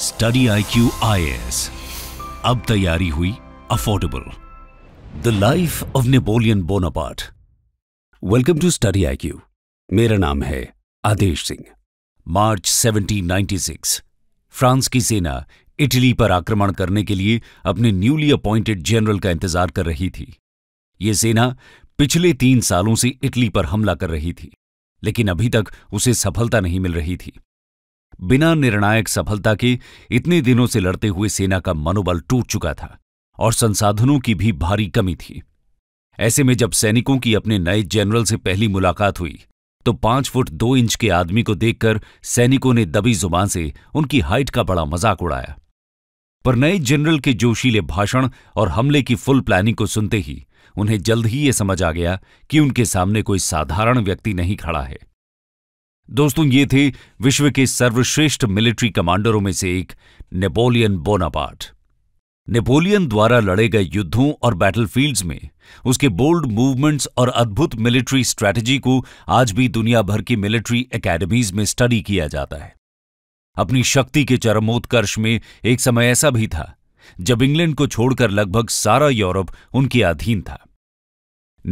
Study I Q I S अब तैयारी हुई affordable the life of Napoleon Bonaparte welcome to study I Q मेरा नाम है आदेश सिंह मार्च 1796 फ्रांस की सेना इटली पर आक्रमण करने के लिए अपने न्यूली अपॉइंटेड जनरल का इंतजार कर रही थी ये सेना पिछले तीन सालों से इटली पर हमला कर रही थी लेकिन अभी तक उसे सफलता नहीं मिल रही थी बिना निर्णायक सफलता के इतने दिनों से लड़ते हुए सेना का मनोबल टूट चुका था और संसाधनों की भी भारी कमी थी ऐसे में जब सैनिकों की अपने नए जनरल से पहली मुलाकात हुई तो पांच फुट दो इंच के आदमी को देखकर सैनिकों ने दबी जुबान से उनकी हाइट का बड़ा मजाक उड़ाया पर नए जनरल के जोशीले भाषण और हमले की फुल प्लानिंग को सुनते ही उन्हें जल्द ही ये समझ आ गया कि उनके सामने कोई साधारण व्यक्ति नहीं खड़ा है दोस्तों ये थे विश्व के सर्वश्रेष्ठ मिलिट्री कमांडरों में से एक नेपोलियन बोनापार्ट नेपोलियन द्वारा लड़े गए युद्धों और बैटलफील्ड्स में उसके बोल्ड मूवमेंट्स और अद्भुत मिलिट्री स्ट्रैटेजी को आज भी दुनिया भर की मिलिट्री एकेडमीज में स्टडी किया जाता है अपनी शक्ति के चरमोत्कर्ष में एक समय ऐसा भी था जब इंग्लैंड को छोड़कर लगभग सारा यूरोप उनके अधीन था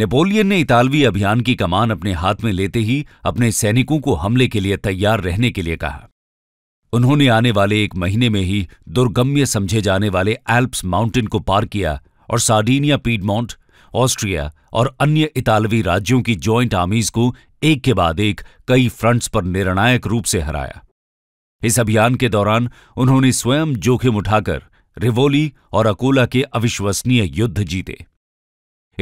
नेपोलियन ने इतालवी अभियान की कमान अपने हाथ में लेते ही अपने सैनिकों को हमले के लिए तैयार रहने के लिए कहा उन्होंने आने वाले एक महीने में ही दुर्गम्य समझे जाने वाले एल्प्स माउंटेन को पार किया और सार्डिनिया पीडमोंट ऑस्ट्रिया और अन्य इतालवी राज्यों की जॉइंट आर्मीज को एक के बाद एक कई फ्रंट्स पर निर्णायक रूप से हराया इस अभियान के दौरान उन्होंने स्वयं जोखिम उठाकर रिवोली और अकोला के अविश्वसनीय युद्ध जीते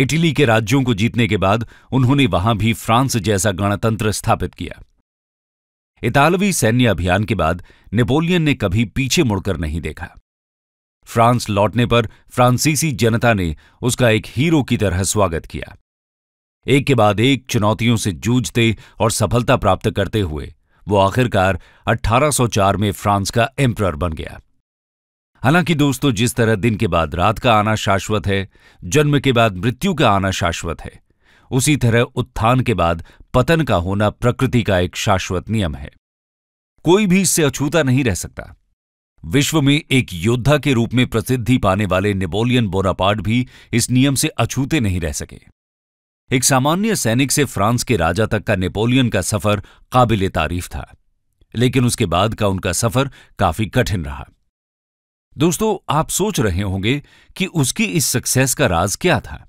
इटली के राज्यों को जीतने के बाद उन्होंने वहां भी फ्रांस जैसा गणतंत्र स्थापित किया इतालवी सैन्य अभियान के बाद नेपोलियन ने कभी पीछे मुड़कर नहीं देखा फ्रांस लौटने पर फ्रांसीसी जनता ने उसका एक हीरो की तरह स्वागत किया एक के बाद एक चुनौतियों से जूझते और सफलता प्राप्त करते हुए वो आखिरकार 1804 में फ्रांस का एम्प्रर बन गया हालांकि दोस्तों जिस तरह दिन के बाद रात का आना शाश्वत है जन्म के बाद मृत्यु का आना शाश्वत है उसी तरह उत्थान के बाद पतन का होना प्रकृति का एक शाश्वत नियम है कोई भी इससे अछूता नहीं रह सकता विश्व में एक योद्धा के रूप में प्रसिद्धि पाने वाले नेपोलियन बोनापार्ट भी इस नियम से अछूते नहीं रह सके एक सामान्य सैनिक से फ्रांस के राजा तक का नेपोलियन का सफर काबिल तारीफ था लेकिन उसके बाद का उनका सफर काफी कठिन रहा दोस्तों आप सोच रहे होंगे कि उसकी इस सक्सेस का राज क्या था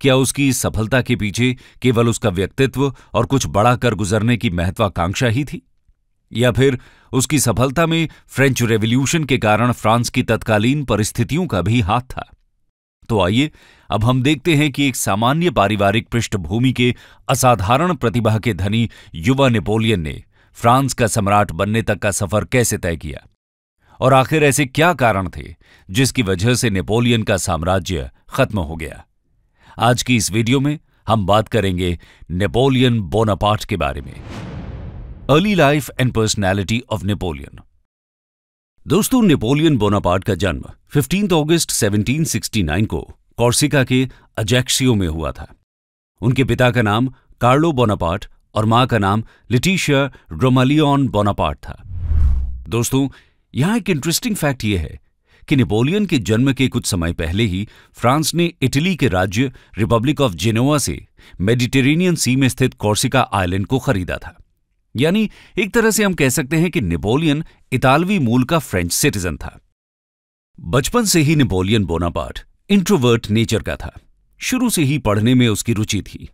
क्या उसकी इस सफलता के पीछे केवल उसका व्यक्तित्व और कुछ बड़ा कर गुजरने की महत्वाकांक्षा ही थी या फिर उसकी सफलता में फ्रेंच रेवोल्यूशन के कारण फ्रांस की तत्कालीन परिस्थितियों का भी हाथ था तो आइए अब हम देखते हैं कि एक सामान्य पारिवारिक पृष्ठभूमि के असाधारण प्रतिभा के धनी युवा नेपोलियन ने फ्रांस का सम्राट बनने तक का सफर कैसे तय किया और आखिर ऐसे क्या कारण थे जिसकी वजह से नेपोलियन का साम्राज्य खत्म हो गया आज की इस वीडियो में हम बात करेंगे नेपोलियन बोनापार्ट के बारे में early life and personality of Napoleon दोस्तों नेपोलियन बोनापार्ट का जन्म 15 अगस्त 1769 को कॉर्सिका के अजैक्सियो में हुआ था उनके पिता का नाम कार्लो बोनापार्ट और मां का नाम लिटिशिया रोमालियन बोनापार्ट था दोस्तों यहां एक इंटरेस्टिंग फैक्ट यह है कि नेपोलियन के जन्म के कुछ समय पहले ही फ्रांस ने इटली के राज्य रिपब्लिक ऑफ जेनोवा से मेडिटेरेनियन सी में स्थित कॉर्सिका आइलैंड को खरीदा था यानी एक तरह से हम कह सकते हैं कि नेपोलियन इतालवी मूल का फ्रेंच सिटीजन था बचपन से ही नेपोलियन बोनापार्ट इंट्रोवर्ट नेचर का था शुरू से ही पढ़ने में उसकी रुचि थी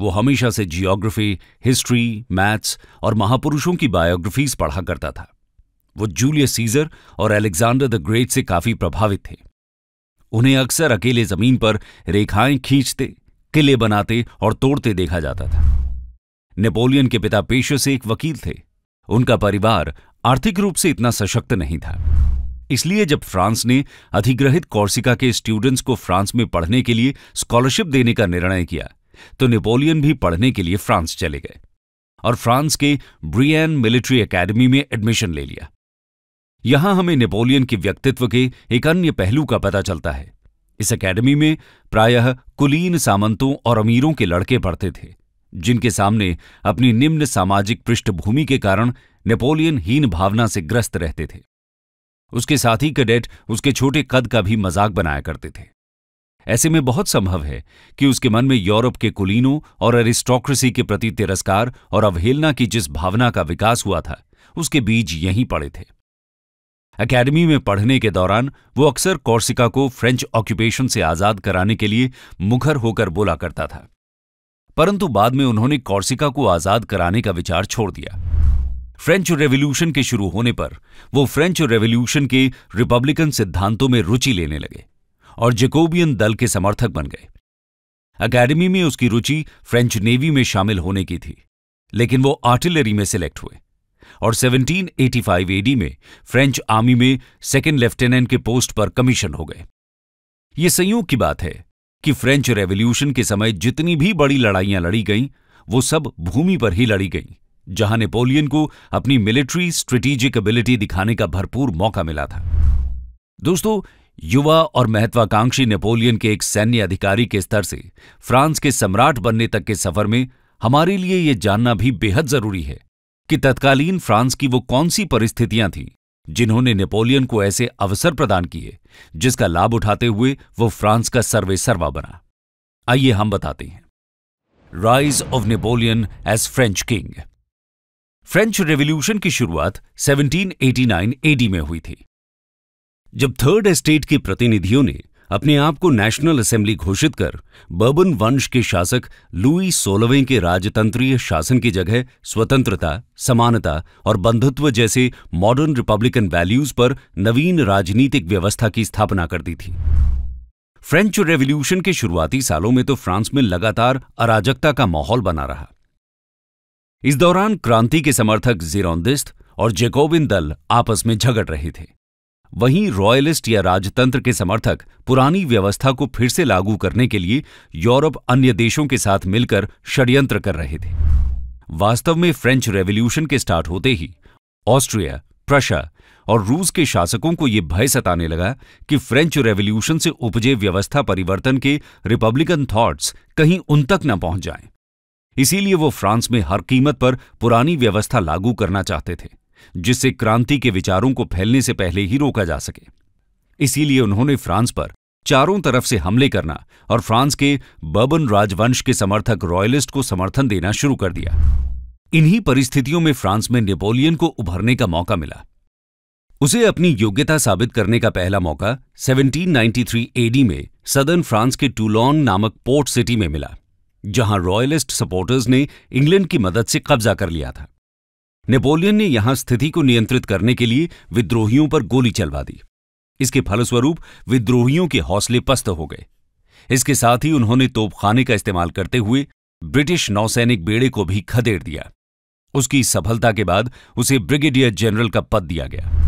वो हमेशा से जियोग्राफी हिस्ट्री मैथ्स और महापुरुषों की बायोग्राफीज पढ़ा करता था वो जूलियस सीजर और अलेक्जेंडर द ग्रेट से काफी प्रभावित थे उन्हें अक्सर अकेले जमीन पर रेखाएं खींचते किले बनाते और तोड़ते देखा जाता था नेपोलियन के पिता पेशे से एक वकील थे उनका परिवार आर्थिक रूप से इतना सशक्त नहीं था इसलिए जब फ्रांस ने अधिग्रहित कौर्सिका के स्टूडेंट्स को फ्रांस में पढ़ने के लिए स्कॉलरशिप देने का निर्णय किया तो नेपोलियन भी पढ़ने के लिए फ्रांस चले गए और फ्रांस के ब्रियन मिलिट्री एकेडमी में एडमिशन ले लिया यहां हमें नेपोलियन के व्यक्तित्व के एक अन्य पहलू का पता चलता है इस एकेडमी में प्रायः कुलीन सामंतों और अमीरों के लड़के पढ़ते थे जिनके सामने अपनी निम्न सामाजिक पृष्ठभूमि के कारण नेपोलियन हीन भावना से ग्रस्त रहते थे उसके साथी कैडेट उसके छोटे कद का भी मजाक बनाया करते थे ऐसे में बहुत संभव है कि उसके मन में यूरोप के कुलीनों और एरिस्टोक्रेसी के प्रति तिरस्कार और अवहेलना की जिस भावना का विकास हुआ था उसके बीज यहीं पड़े थे एकेडमी में पढ़ने के दौरान वो अक्सर कौर्सिका को फ्रेंच ऑक्यूपेशन से आजाद कराने के लिए मुखर होकर बोला करता था परंतु बाद में उन्होंने कौर्सिका को आजाद कराने का विचार छोड़ दिया फ्रेंच रेवोल्यूशन के शुरू होने पर वो फ्रेंच रेवोल्यूशन के रिपब्लिकन सिद्धांतों में रुचि लेने लगे और जेकोबियन दल के समर्थक बन गए अकेडमी में उसकी रुचि फ्रेंच नेवी में शामिल होने की थी लेकिन वो आर्टिलरी में सिलेक्ट हुए और 1785 एडी में फ्रेंच आर्मी में सेकेंड लेफ्टिनेंट के पोस्ट पर कमीशन हो गए ये संयोग की बात है कि फ्रेंच रेवोल्यूशन के समय जितनी भी बड़ी लड़ाइयां लड़ी गईं वो सब भूमि पर ही लड़ी गईं जहां नेपोलियन को अपनी मिलिट्री स्ट्रेटेजिक एबिलिटी दिखाने का भरपूर मौका मिला था दोस्तों युवा और महत्वाकांक्षी नेपोलियन के एक सैन्य अधिकारी के स्तर से फ्रांस के सम्राट बनने तक के सफर में हमारे लिए ये जानना भी बेहद जरूरी है कि तत्कालीन फ्रांस की वो कौन सी परिस्थितियां थीं जिन्होंने नेपोलियन को ऐसे अवसर प्रदान किए जिसका लाभ उठाते हुए वो फ्रांस का सर्वे सर्वा बना आइए हम बताते हैं rise of Napoleon as French king French revolution की शुरुआत 1789 एडी में हुई थी जब थर्ड एस्टेट के प्रतिनिधियों ने अपने आप को नेशनल असेंबली घोषित कर बर्बन वंश के शासक लुई सोलवें के राजतंत्रीय शासन की जगह स्वतंत्रता समानता और बंधुत्व जैसे मॉडर्न रिपब्लिकन वैल्यूज पर नवीन राजनीतिक व्यवस्था की स्थापना कर दी थी फ्रेंच रेवोल्यूशन के शुरुआती सालों में तो फ्रांस में लगातार अराजकता का माहौल बना रहा इस दौरान क्रांति के समर्थक जीरोस्त और जेकोबिन दल आपस में झगड़ रहे थे वहीं रॉयलिस्ट या राजतंत्र के समर्थक पुरानी व्यवस्था को फिर से लागू करने के लिए यूरोप अन्य देशों के साथ मिलकर षड्यंत्र कर रहे थे वास्तव में फ्रेंच रेवोल्यूशन के स्टार्ट होते ही ऑस्ट्रिया प्रशा और रूस के शासकों को यह भय सताने लगा कि फ्रेंच रेवोल्यूशन से उपजे व्यवस्था परिवर्तन के रिपब्लिकन थॉट्स कहीं उन तक न पहुंच जाएं। इसीलिए वो फ्रांस में हर कीमत पर पुरानी व्यवस्था लागू करना चाहते थे जिससे क्रांति के विचारों को फैलने से पहले ही रोका जा सके इसीलिए उन्होंने फ्रांस पर चारों तरफ से हमले करना और फ्रांस के बबन राजवंश के समर्थक रॉयलिस्ट को समर्थन देना शुरू कर दिया इन्हीं परिस्थितियों में फ्रांस में नेपोलियन को उभरने का मौका मिला उसे अपनी योग्यता साबित करने का पहला मौका 1793 एडी में सदर्न फ्रांस के टूलॉन नामक पोर्ट सिटी में मिला जहां रॉयलिस्ट सपोर्टर्स ने इंग्लैंड की मदद से कब्जा कर लिया था नेपोलियन ने यहां स्थिति को नियंत्रित करने के लिए विद्रोहियों पर गोली चलवा दी इसके फलस्वरूप विद्रोहियों के हौसले पस्त हो गए इसके साथ ही उन्होंने तोपखाने का इस्तेमाल करते हुए ब्रिटिश नौसैनिक बेड़े को भी खदेड़ दिया उसकी सफलता के बाद उसे ब्रिगेडियर जनरल का पद दिया गया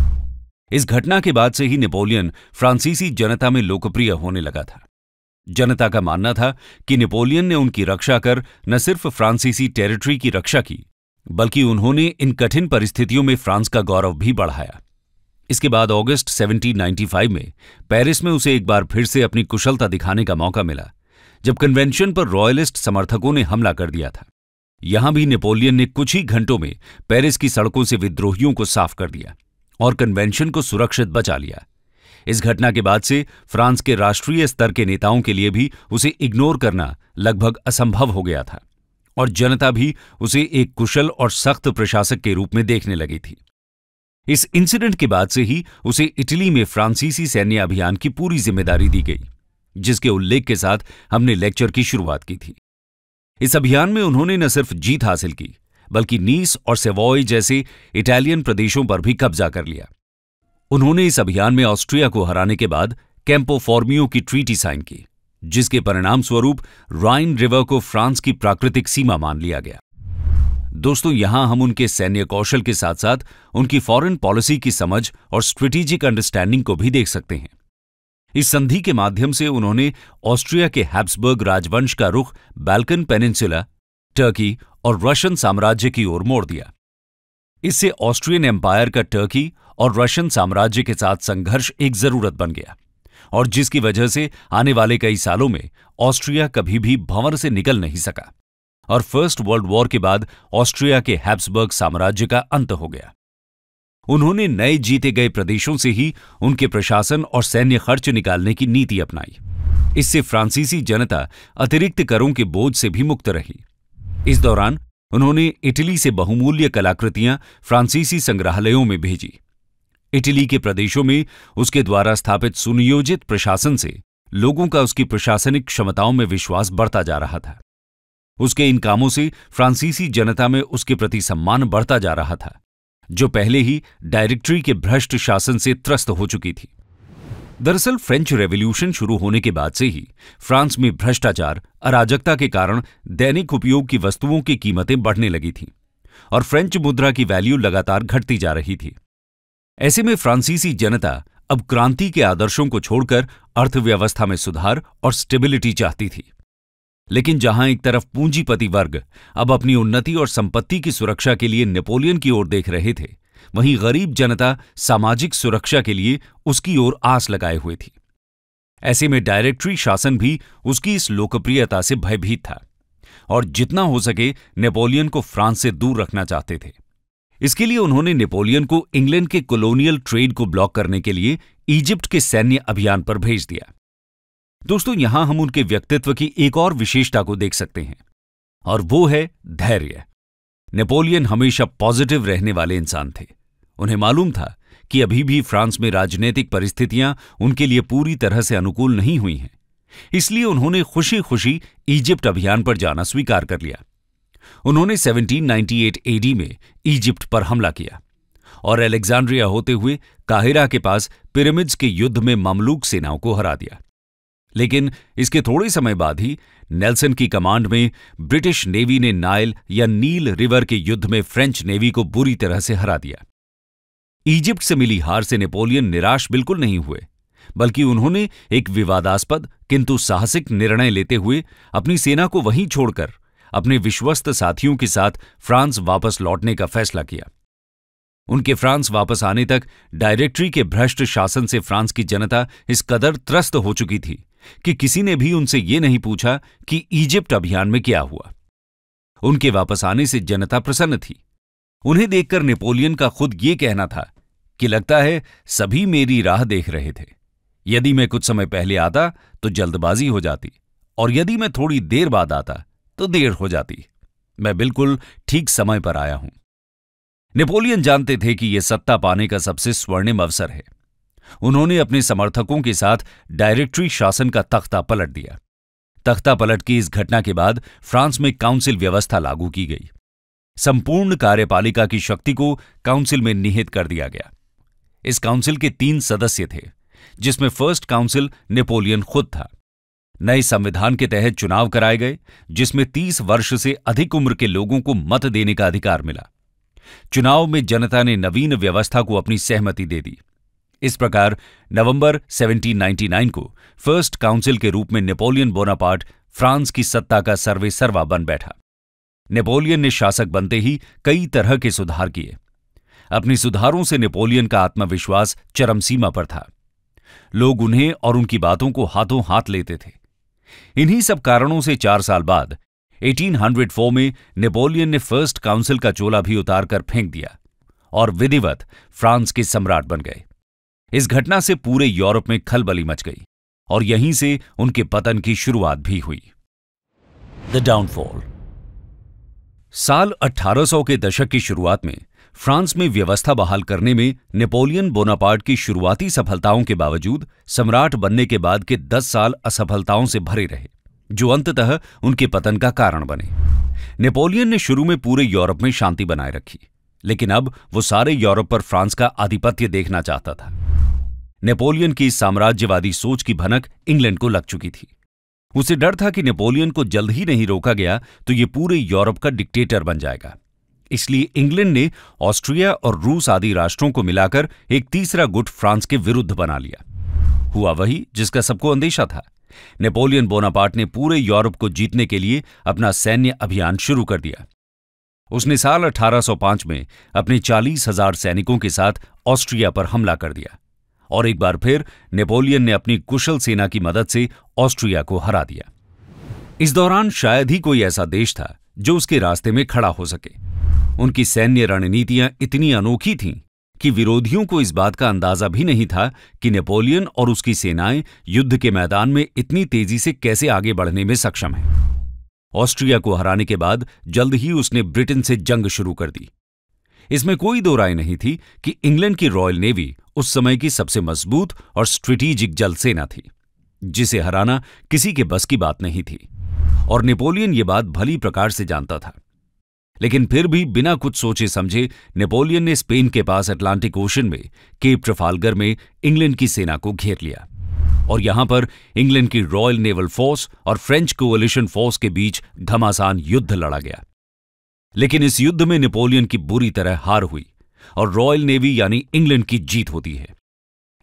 इस घटना के बाद से ही नेपोलियन फ्रांसीसी जनता में लोकप्रिय होने लगा था जनता का मानना था कि नेपोलियन ने उनकी रक्षा कर न सिर्फ फ्रांसीसी टेरिटरी की रक्षा की बल्कि उन्होंने इन कठिन परिस्थितियों में फ्रांस का गौरव भी बढ़ाया इसके बाद अगस्त 1795 में पेरिस में उसे एक बार फिर से अपनी कुशलता दिखाने का मौका मिला जब कन्वेंशन पर रॉयलिस्ट समर्थकों ने हमला कर दिया था यहां भी नेपोलियन ने कुछ ही घंटों में पेरिस की सड़कों से विद्रोहियों को साफ कर दिया और कन्वेंशन को सुरक्षित बचा लिया इस घटना के बाद से फ्रांस के राष्ट्रीय स्तर के नेताओं के लिए भी उसे इग्नोर करना लगभग असंभव हो गया था और जनता भी उसे एक कुशल और सख्त प्रशासक के रूप में देखने लगी थी इस इंसिडेंट के बाद से ही उसे इटली में फ्रांसीसी सैन्य अभियान की पूरी जिम्मेदारी दी गई जिसके उल्लेख के साथ हमने लेक्चर की शुरुआत की थी इस अभियान में उन्होंने न सिर्फ जीत हासिल की बल्कि नीस और सेवॉय जैसे इटालियन प्रदेशों पर भी कब्जा कर लिया उन्होंने इस अभियान में ऑस्ट्रिया को हराने के बाद कैंपो फॉर्मियो की ट्रीटी साइन की जिसके परिणाम स्वरूप राइन रिवर को फ्रांस की प्राकृतिक सीमा मान लिया गया दोस्तों यहां हम उनके सैन्य कौशल के साथ साथ उनकी फॉरेन पॉलिसी की समझ और स्ट्रेटेजिक अंडरस्टैंडिंग को भी देख सकते हैं इस संधि के माध्यम से उन्होंने ऑस्ट्रिया के हैब्सबर्ग राजवंश का रुख बैल्कन पेनिनसुला टर्की और रशियन साम्राज्य की ओर मोड़ दिया इससे ऑस्ट्रियन एम्पायर का टर्की और रशियन साम्राज्य के साथ संघर्ष एक जरूरत बन गया और जिसकी वजह से आने वाले कई सालों में ऑस्ट्रिया कभी भी भंवर से निकल नहीं सका और फर्स्ट वर्ल्ड वॉर के बाद ऑस्ट्रिया के हैब्सबर्ग साम्राज्य का अंत हो गया उन्होंने नए जीते गए प्रदेशों से ही उनके प्रशासन और सैन्य खर्च निकालने की नीति अपनाई इससे फ्रांसीसी जनता अतिरिक्त करों के बोझ से भी मुक्त रही इस दौरान उन्होंने इटली से बहुमूल्य कलाकृतियां फ्रांसीसी संग्रहालयों में भेजी इटली के प्रदेशों में उसके द्वारा स्थापित सुनियोजित प्रशासन से लोगों का उसकी प्रशासनिक क्षमताओं में विश्वास बढ़ता जा रहा था उसके इन कामों से फ्रांसीसी जनता में उसके प्रति सम्मान बढ़ता जा रहा था जो पहले ही डायरेक्टरी के भ्रष्ट शासन से त्रस्त हो चुकी थी दरअसल फ्रेंच रेवोल्यूशन शुरू होने के बाद से ही फ्रांस में भ्रष्टाचार अराजकता के कारण दैनिक उपयोग की वस्तुओं की कीमतें बढ़ने लगी थीं और फ्रेंच मुद्रा की वैल्यू लगातार घटती जा रही थी ऐसे में फ्रांसीसी जनता अब क्रांति के आदर्शों को छोड़कर अर्थव्यवस्था में सुधार और स्टेबिलिटी चाहती थी लेकिन जहां एक तरफ पूंजीपति वर्ग अब अपनी उन्नति और संपत्ति की सुरक्षा के लिए नेपोलियन की ओर देख रहे थे वहीं गरीब जनता सामाजिक सुरक्षा के लिए उसकी ओर आस लगाए हुए थी ऐसे में डायरेक्टरी शासन भी उसकी इस लोकप्रियता से भयभीत था और जितना हो सके नेपोलियन को फ्रांस से दूर रखना चाहते थे इसके लिए उन्होंने नेपोलियन को इंग्लैंड के कॉलोनियल ट्रेड को ब्लॉक करने के लिए इजिप्ट के सैन्य अभियान पर भेज दिया दोस्तों यहां हम उनके व्यक्तित्व की एक और विशेषता को देख सकते हैं और वो है धैर्य नेपोलियन हमेशा पॉजिटिव रहने वाले इंसान थे उन्हें मालूम था कि अभी भी फ्रांस में राजनीतिक परिस्थितियां उनके लिए पूरी तरह से अनुकूल नहीं हुई हैं इसलिए उन्होंने खुशी खुशी इजिप्ट अभियान पर जाना स्वीकार कर लिया उन्होंने 1798 एडी में इजिप्ट पर हमला किया और अलेक्जेंड्रिया होते हुए काहिरा के पास पिरामिड्स के युद्ध में ममलूक सेनाओं को हरा दिया लेकिन इसके थोड़े समय बाद ही नेल्सन की कमांड में ब्रिटिश नेवी ने नाइल या नील रिवर के युद्ध में फ्रेंच नेवी को बुरी तरह से हरा दिया इजिप्ट से मिली हार से नेपोलियन निराश बिल्कुल नहीं हुए बल्कि उन्होंने एक विवादास्पद किंतु साहसिक निर्णय लेते हुए अपनी सेना को वहीं छोड़कर अपने विश्वस्त साथियों के साथ फ्रांस वापस लौटने का फैसला किया उनके फ्रांस वापस आने तक डायरेक्टरी के भ्रष्ट शासन से फ्रांस की जनता इस कदर त्रस्त हो चुकी थी कि किसी ने भी उनसे ये नहीं पूछा कि इजिप्ट अभियान में क्या हुआ उनके वापस आने से जनता प्रसन्न थी उन्हें देखकर नेपोलियन का खुद ये कहना था कि लगता है सभी मेरी राह देख रहे थे यदि मैं कुछ समय पहले आता तो जल्दबाजी हो जाती और यदि मैं थोड़ी देर बाद आता तो देर हो जाती मैं बिल्कुल ठीक समय पर आया हूं नेपोलियन जानते थे कि यह सत्ता पाने का सबसे स्वर्णिम अवसर है उन्होंने अपने समर्थकों के साथ डायरेक्टरी शासन का तख्ता पलट दिया तख्ता पलट की इस घटना के बाद फ्रांस में काउंसिल व्यवस्था लागू की गई संपूर्ण कार्यपालिका की शक्ति को काउंसिल में निहित कर दिया गया इस काउंसिल के तीन सदस्य थे जिसमें फर्स्ट काउंसिल नेपोलियन खुद था नए संविधान के तहत चुनाव कराए गए जिसमें 30 वर्ष से अधिक उम्र के लोगों को मत देने का अधिकार मिला चुनाव में जनता ने नवीन व्यवस्था को अपनी सहमति दे दी इस प्रकार नवंबर 1799 को फर्स्ट काउंसिल के रूप में नेपोलियन बोनापार्ट फ्रांस की सत्ता का सर्वे सर्वा बन बैठा नेपोलियन ने शासक बनते ही कई तरह के सुधार किए अपने सुधारों से नेपोलियन का आत्मविश्वास चरम सीमा पर था लोग उन्हें और उनकी बातों को हाथों हाथ लेते थे इन्हीं सब कारणों से चार साल बाद 1804 में नेपोलियन ने फर्स्ट काउंसिल का चोला भी उतारकर फेंक दिया और विधिवत फ्रांस के सम्राट बन गए इस घटना से पूरे यूरोप में खलबली मच गई और यहीं से उनके पतन की शुरुआत भी हुई द डाउनफॉल साल 1800 के दशक की शुरुआत में फ्रांस में व्यवस्था बहाल करने में नेपोलियन बोनापार्ट की शुरुआती सफलताओं के बावजूद सम्राट बनने के बाद के दस साल असफलताओं से भरे रहे जो अंततः उनके पतन का कारण बने नेपोलियन ने शुरू में पूरे यूरोप में शांति बनाए रखी लेकिन अब वो सारे यूरोप पर फ्रांस का आधिपत्य देखना चाहता था नेपोलियन की साम्राज्यवादी सोच की भनक इंग्लैंड को लग चुकी थी उसे डर था कि नेपोलियन को जल्द ही नहीं रोका गया तो ये पूरे यूरोप का डिक्टेटर बन जाएगा इसलिए इंग्लैंड ने ऑस्ट्रिया और रूस आदि राष्ट्रों को मिलाकर एक तीसरा गुट फ्रांस के विरुद्ध बना लिया हुआ वही जिसका सबको अंदेशा था नेपोलियन बोनापार्ट ने पूरे यूरोप को जीतने के लिए अपना सैन्य अभियान शुरू कर दिया उसने साल 1805 में अपने चालीस हजार सैनिकों के साथ ऑस्ट्रिया पर हमला कर दिया और एक बार फिर नेपोलियन ने अपनी कुशल सेना की मदद से ऑस्ट्रिया को हरा दिया इस दौरान शायद ही कोई ऐसा देश था जो उसके रास्ते में खड़ा हो सके उनकी सैन्य रणनीतियां इतनी अनोखी थीं कि विरोधियों को इस बात का अंदाजा भी नहीं था कि नेपोलियन और उसकी सेनाएं युद्ध के मैदान में इतनी तेजी से कैसे आगे बढ़ने में सक्षम है ऑस्ट्रिया को हराने के बाद जल्द ही उसने ब्रिटेन से जंग शुरू कर दी इसमें कोई दो राय नहीं थी कि इंग्लैंड की रॉयल नेवी उस समय की सबसे मजबूत और स्ट्रेटिजिक जल सेना थी जिसे हराना किसी के बस की बात नहीं थी और नेपोलियन ये बात भली प्रकार से जानता था लेकिन फिर भी बिना कुछ सोचे समझे नेपोलियन ने स्पेन के पास अटलांटिक ओशन में केप ट्रफालगर में इंग्लैंड की सेना को घेर लिया और यहां पर इंग्लैंड की रॉयल नेवल फोर्स और फ्रेंच कोअलिशन फोर्स के बीच घमासान युद्ध लड़ा गया लेकिन इस युद्ध में नेपोलियन की बुरी तरह हार हुई और रॉयल नेवी यानी इंग्लैंड की जीत होती है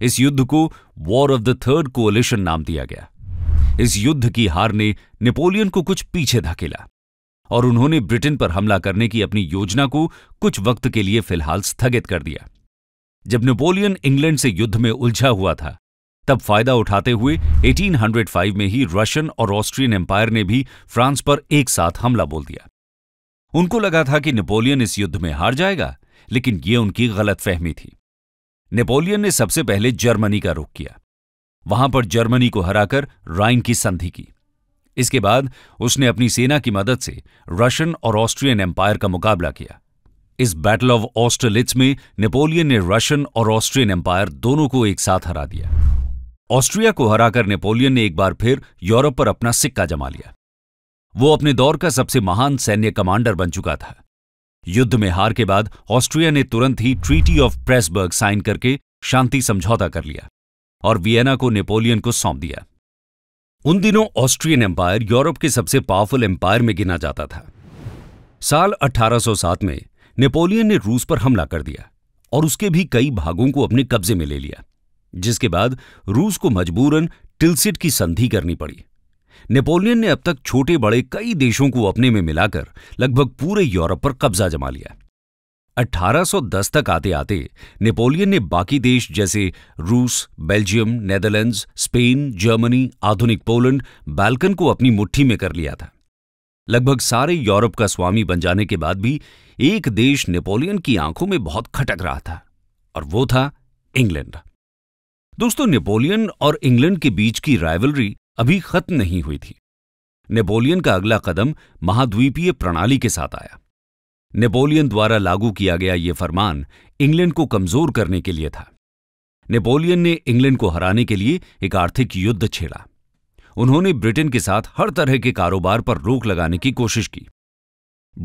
इस युद्ध को war of the third coalition नाम दिया गया इस युद्ध की हार ने नेपोलियन को कुछ पीछे धकेला और उन्होंने ब्रिटेन पर हमला करने की अपनी योजना को कुछ वक्त के लिए फिलहाल स्थगित कर दिया जब नेपोलियन इंग्लैंड से युद्ध में उलझा हुआ था तब फायदा उठाते हुए 1805 में ही रशियन और ऑस्ट्रियन एम्पायर ने भी फ्रांस पर एक साथ हमला बोल दिया उनको लगा था कि नेपोलियन इस युद्ध में हार जाएगा लेकिन यह उनकी गलतफहमी थी नेपोलियन ने सबसे पहले जर्मनी का रुख किया वहां पर जर्मनी को हराकर राइन की संधि की इसके बाद उसने अपनी सेना की मदद से रशियन और ऑस्ट्रियन एम्पायर का मुकाबला किया इस बैटल ऑफ ऑस्ट्रलिट्स में नेपोलियन ने रशियन और ऑस्ट्रियन एम्पायर दोनों को एक साथ हरा दिया ऑस्ट्रिया को हराकर नेपोलियन ने एक बार फिर यूरोप पर अपना सिक्का जमा लिया वो अपने दौर का सबसे महान सैन्य कमांडर बन चुका था युद्ध में हार के बाद ऑस्ट्रिया ने तुरंत ही ट्रीटी ऑफ प्रेसबर्ग साइन करके शांति समझौता कर लिया और वियना को नेपोलियन को सौंप दिया उन दिनों ऑस्ट्रियन एम्पायर यूरोप के सबसे पावरफुल एम्पायर में गिना जाता था साल 1807 में नेपोलियन ने रूस पर हमला कर दिया और उसके भी कई भागों को अपने कब्जे में ले लिया जिसके बाद रूस को मजबूरन टिलसिट की संधि करनी पड़ी नेपोलियन ने अब तक छोटे बड़े कई देशों को अपने में मिलाकर लगभग पूरे यूरोप पर कब्जा जमा लिया 1810 तक आते आते नेपोलियन ने बाकी देश जैसे रूस बेल्जियम नेदरलैंड्स स्पेन जर्मनी आधुनिक पोलैंड बाल्कन को अपनी मुट्ठी में कर लिया था लगभग सारे यूरोप का स्वामी बन जाने के बाद भी एक देश नेपोलियन की आंखों में बहुत खटक रहा था और वो था इंग्लैंड दोस्तों नेपोलियन और इंग्लैंड के बीच की राइवलरी अभी खत्म नहीं हुई थी नेपोलियन का अगला कदम महाद्वीपीय प्रणाली के साथ आया नेपोलियन द्वारा लागू किया गया ये फरमान इंग्लैंड को कमजोर करने के लिए था नेपोलियन ने इंग्लैंड को हराने के लिए एक आर्थिक युद्ध छेड़ा उन्होंने ब्रिटेन के साथ हर तरह के कारोबार पर रोक लगाने की कोशिश की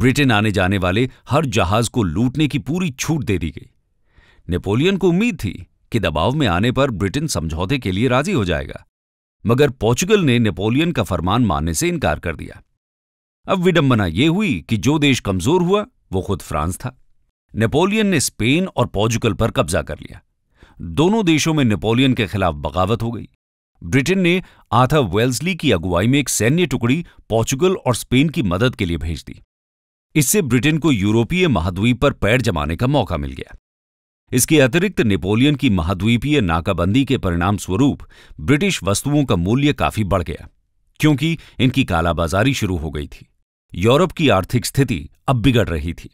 ब्रिटेन आने जाने वाले हर जहाज को लूटने की पूरी छूट दे दी गई नेपोलियन को उम्मीद थी कि दबाव में आने पर ब्रिटेन समझौते के लिए राजी हो जाएगा मगर पोर्चुगल ने नेपोलियन का फरमान मानने से इनकार कर दिया अब विडंबना यह हुई कि जो देश कमजोर हुआ वो खुद फ्रांस था नेपोलियन ने स्पेन और पोर्चुगल पर कब्जा कर लिया दोनों देशों में नेपोलियन के खिलाफ बगावत हो गई ब्रिटेन ने आथा वेल्सली की अगुवाई में एक सैन्य टुकड़ी पोर्चुगल और स्पेन की मदद के लिए भेज दी इससे ब्रिटेन को यूरोपीय महाद्वीप पर पैर जमाने का मौका मिल गया इसके अतिरिक्त नेपोलियन की महाद्वीपीय नाकाबंदी के परिणाम स्वरूप ब्रिटिश वस्तुओं का मूल्य काफी बढ़ गया क्योंकि इनकी कालाबाजारी शुरू हो गई थी यूरोप की आर्थिक स्थिति अब बिगड़ रही थी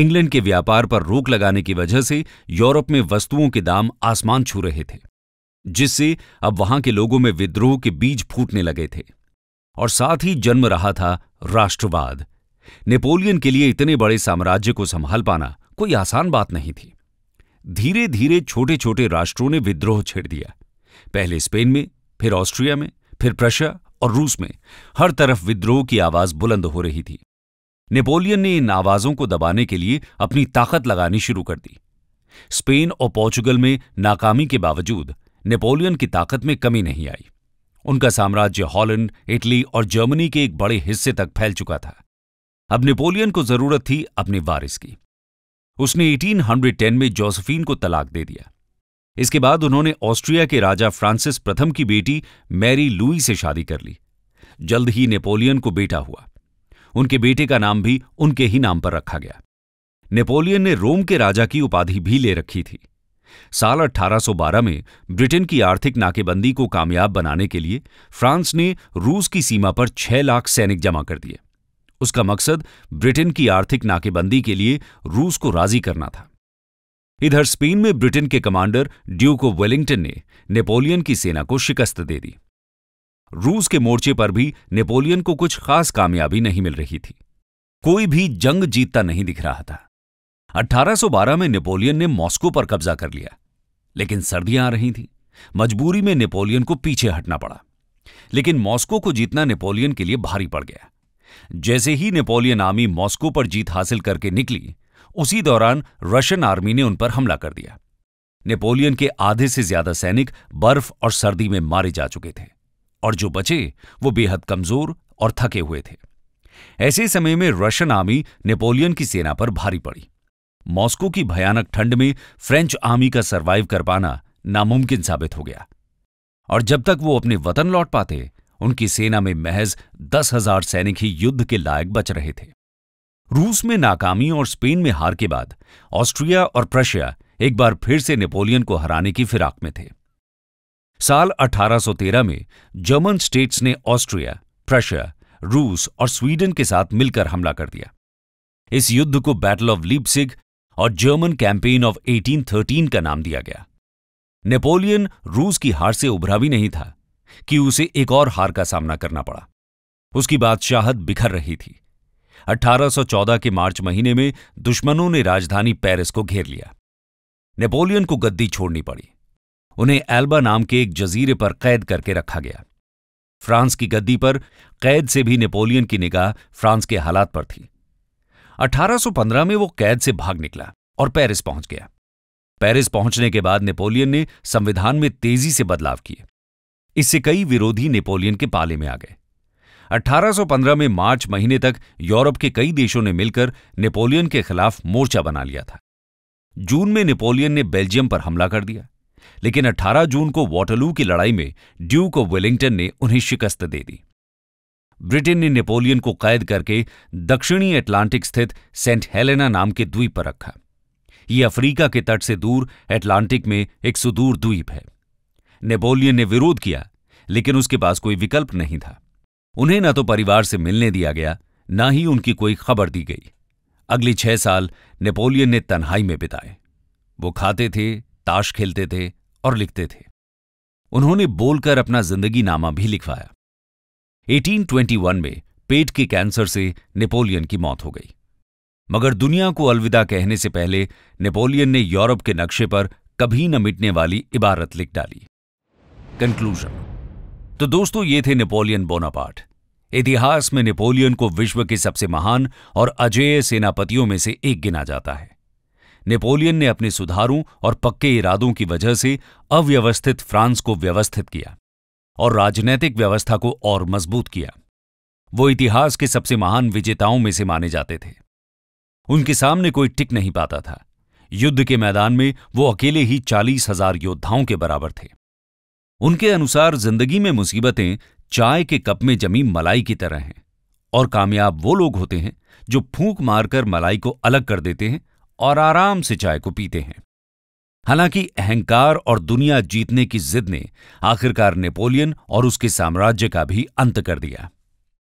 इंग्लैंड के व्यापार पर रोक लगाने की वजह से यूरोप में वस्तुओं के दाम आसमान छू रहे थे जिससे अब वहां के लोगों में विद्रोह के बीज फूटने लगे थे और साथ ही जन्म रहा था राष्ट्रवाद नेपोलियन के लिए इतने बड़े साम्राज्य को संभाल पाना कोई आसान बात नहीं थी धीरे धीरे छोटे छोटे राष्ट्रों ने विद्रोह छेड़ दिया पहले स्पेन में फिर ऑस्ट्रिया में फिर प्रशिया और रूस में हर तरफ विद्रोह की आवाज बुलंद हो रही थी नेपोलियन ने इन आवाजों को दबाने के लिए अपनी ताकत लगानी शुरू कर दी स्पेन और पोर्चुगल में नाकामी के बावजूद नेपोलियन की ताकत में कमी नहीं आई उनका साम्राज्य हॉलैंड इटली और जर्मनी के एक बड़े हिस्से तक फैल चुका था अब नेपोलियन को जरूरत थी अपने वारिस की उसने 1810 में जोसेफीन को तलाक दे दिया इसके बाद उन्होंने ऑस्ट्रिया के राजा फ्रांसिस प्रथम की बेटी मैरी लुई से शादी कर ली जल्द ही नेपोलियन को बेटा हुआ उनके बेटे का नाम भी उनके ही नाम पर रखा गया नेपोलियन ने रोम के राजा की उपाधि भी ले रखी थी साल 1812 में ब्रिटेन की आर्थिक नाकेबंदी को कामयाब बनाने के लिए फ्रांस ने रूस की सीमा पर 6 लाख सैनिक जमा कर दिए उसका मकसद ब्रिटेन की आर्थिक नाकेबंदी के लिए रूस को राजी करना था इधर स्पेन में ब्रिटेन के कमांडर ड्यूक ऑफ वेलिंगटन ने नेपोलियन की सेना को शिकस्त दे दी रूस के मोर्चे पर भी नेपोलियन को कुछ खास कामयाबी नहीं मिल रही थी कोई भी जंग जीतता नहीं दिख रहा था 1812 में नेपोलियन ने मॉस्को पर कब्जा कर लिया लेकिन सर्दियां आ रही थीं मजबूरी में नेपोलियन को पीछे हटना पड़ा लेकिन मॉस्को को जीतना नेपोलियन के लिए भारी पड़ गया जैसे ही नेपोलियन आर्मी मॉस्को पर जीत हासिल करके निकली उसी दौरान रशियन आर्मी ने उन पर हमला कर दिया नेपोलियन के आधे से ज्यादा सैनिक बर्फ और सर्दी में मारे जा चुके थे और जो बचे वो बेहद कमजोर और थके हुए थे ऐसे समय में रशियन आर्मी नेपोलियन की सेना पर भारी पड़ी मॉस्को की भयानक ठंड में फ्रेंच आर्मी का सर्वाइव कर पाना नामुमकिन साबित हो गया और जब तक वो अपने वतन लौट पाते उनकी सेना में महज दस हजार सैनिक ही युद्ध के लायक बच रहे थे रूस में नाकामी और स्पेन में हार के बाद ऑस्ट्रिया और प्रशिया एक बार फिर से नेपोलियन को हराने की फिराक में थे साल 1813 में जर्मन स्टेट्स ने ऑस्ट्रिया प्रशिया रूस और स्वीडन के साथ मिलकर हमला कर दिया इस युद्ध को बैटल ऑफ लीपसिग और जर्मन कैंपेन ऑफ 1813 का नाम दिया गया नेपोलियन रूस की हार से उभरा भी नहीं था कि उसे एक और हार का सामना करना पड़ा उसकी बादशाहत बिखर रही थी 1814 के मार्च महीने में दुश्मनों ने राजधानी पेरिस को घेर लिया नेपोलियन को गद्दी छोड़नी पड़ी उन्हें एल्बा नाम के एक जजीरे पर कैद करके रखा गया फ्रांस की गद्दी पर कैद से भी नेपोलियन की निगाह फ्रांस के हालात पर थी 1815 में वो कैद से भाग निकला और पेरिस पहुंच गया पेरिस पहुंचने के बाद नेपोलियन ने संविधान में तेजी से बदलाव किए इससे कई विरोधी नेपोलियन के पाले में आ गए 1815 में मार्च महीने तक यूरोप के कई देशों ने मिलकर नेपोलियन के खिलाफ मोर्चा बना लिया था जून में नेपोलियन ने बेल्जियम पर हमला कर दिया लेकिन 18 जून को वाटरलू की लड़ाई में ड्यूक ऑफ वेलिंगटन ने उन्हें शिकस्त दे दी ब्रिटेन ने नेपोलियन को कैद करके दक्षिणी अटलांटिक स्थित सेंट हेलेना नाम के द्वीप पर रखा ये अफ्रीका के तट से दूर अटलांटिक में एक सुदूर द्वीप है नेपोलियन ने विरोध किया लेकिन उसके पास कोई विकल्प नहीं था उन्हें न तो परिवार से मिलने दिया गया न ही उनकी कोई खबर दी गई अगले छह साल नेपोलियन ने तन्हाई में बिताए वो खाते थे ताश खेलते थे और लिखते थे उन्होंने बोलकर अपना जिंदगी नामा भी लिखवाया 1821 में पेट के कैंसर से नेपोलियन की मौत हो गई मगर दुनिया को अलविदा कहने से पहले नेपोलियन ने यूरोप के नक्शे पर कभी न मिटने वाली इबारत लिख डाली कंक्लूजन तो दोस्तों ये थे नेपोलियन बोनापार्ट इतिहास में नेपोलियन को विश्व के सबसे महान और अजेय सेनापतियों में से एक गिना जाता है नेपोलियन ने अपने सुधारों और पक्के इरादों की वजह से अव्यवस्थित फ्रांस को व्यवस्थित किया और राजनैतिक व्यवस्था को और मजबूत किया वो इतिहास के सबसे महान विजेताओं में से माने जाते थे उनके सामने कोई टिक नहीं पाता था युद्ध के मैदान में वो अकेले ही चालीस हजार योद्धाओं के बराबर थे उनके अनुसार जिंदगी में मुसीबतें चाय के कप में जमी मलाई की तरह हैं और कामयाब वो लोग होते हैं जो फूंक मारकर मलाई को अलग कर देते हैं और आराम से चाय को पीते हैं हालांकि अहंकार और दुनिया जीतने की जिद ने आखिरकार नेपोलियन और उसके साम्राज्य का भी अंत कर दिया